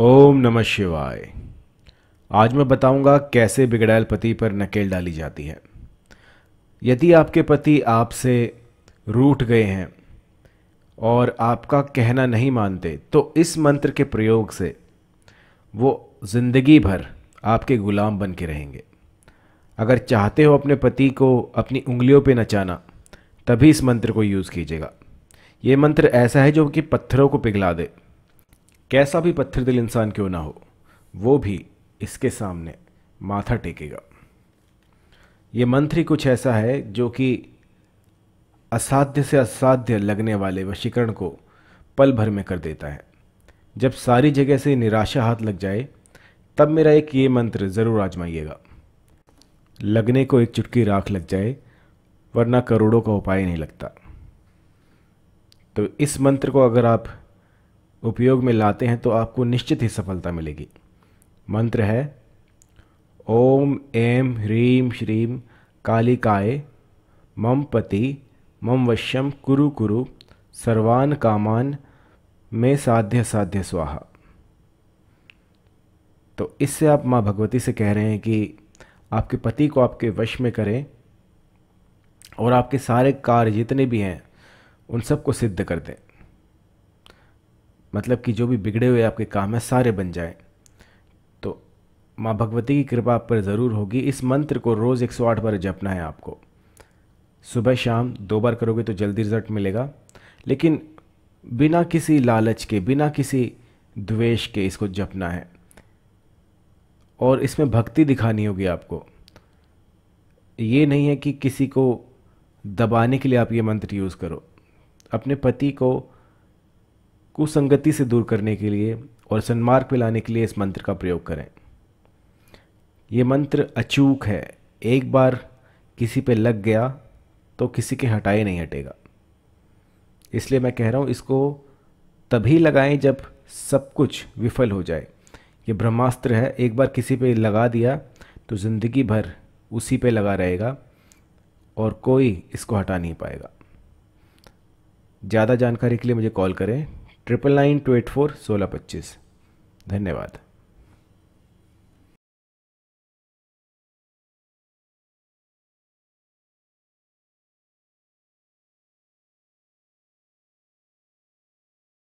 ओम नमः शिवाय आज मैं बताऊंगा कैसे बिगड़ैल पति पर नकेल डाली जाती है यदि आपके पति आपसे रूठ गए हैं और आपका कहना नहीं मानते तो इस मंत्र के प्रयोग से वो ज़िंदगी भर आपके ग़ुलाम बन के रहेंगे अगर चाहते हो अपने पति को अपनी उंगलियों पे नचाना तभी इस मंत्र को यूज़ कीजिएगा ये मंत्र ऐसा है जो कि पत्थरों को पिघला दे कैसा भी पत्थर दिल इंसान क्यों ना हो वो भी इसके सामने माथा टेकेगा ये मंत्र ही कुछ ऐसा है जो कि असाध्य से असाध्य लगने वाले वशीकरण को पल भर में कर देता है जब सारी जगह से निराशा हाथ लग जाए तब मेरा एक ये मंत्र ज़रूर आजमाइएगा लगने को एक चुटकी राख लग जाए वरना करोड़ों का उपाय नहीं लगता तो इस मंत्र को अगर आप उपयोग में लाते हैं तो आपको निश्चित ही सफलता मिलेगी मंत्र है ओम एम ह्रीम श्रीम कालिकाय मम पति मम वश्यम कुरु कुरु सर्वान कामान में साध्य साध्य स्वाहा तो इससे आप माँ भगवती से कह रहे हैं कि आपके पति को आपके वश में करें और आपके सारे कार्य जितने भी हैं उन सबको सिद्ध कर दें मतलब कि जो भी बिगड़े हुए आपके काम हैं सारे बन जाए तो माँ भगवती की कृपा आप पर ज़रूर होगी इस मंत्र को रोज़ 108 बार जपना है आपको सुबह शाम दो बार करोगे तो जल्दी रिजल्ट मिलेगा लेकिन बिना किसी लालच के बिना किसी द्वेष के इसको जपना है और इसमें भक्ति दिखानी होगी आपको ये नहीं है कि किसी को दबाने के लिए आप ये मंत्र यूज़ करो अपने पति को कुसंगति से दूर करने के लिए और सन्मार्ग पे लाने के लिए इस मंत्र का प्रयोग करें ये मंत्र अचूक है एक बार किसी पे लग गया तो किसी के हटाए नहीं हटेगा इसलिए मैं कह रहा हूँ इसको तभी लगाएं जब सब कुछ विफल हो जाए ये ब्रह्मास्त्र है एक बार किसी पे लगा दिया तो ज़िंदगी भर उसी पे लगा रहेगा और कोई इसको हटा नहीं पाएगा ज़्यादा जानकारी के लिए मुझे कॉल करें triple nine two eight four सोलह पच्चीस धन्यवाद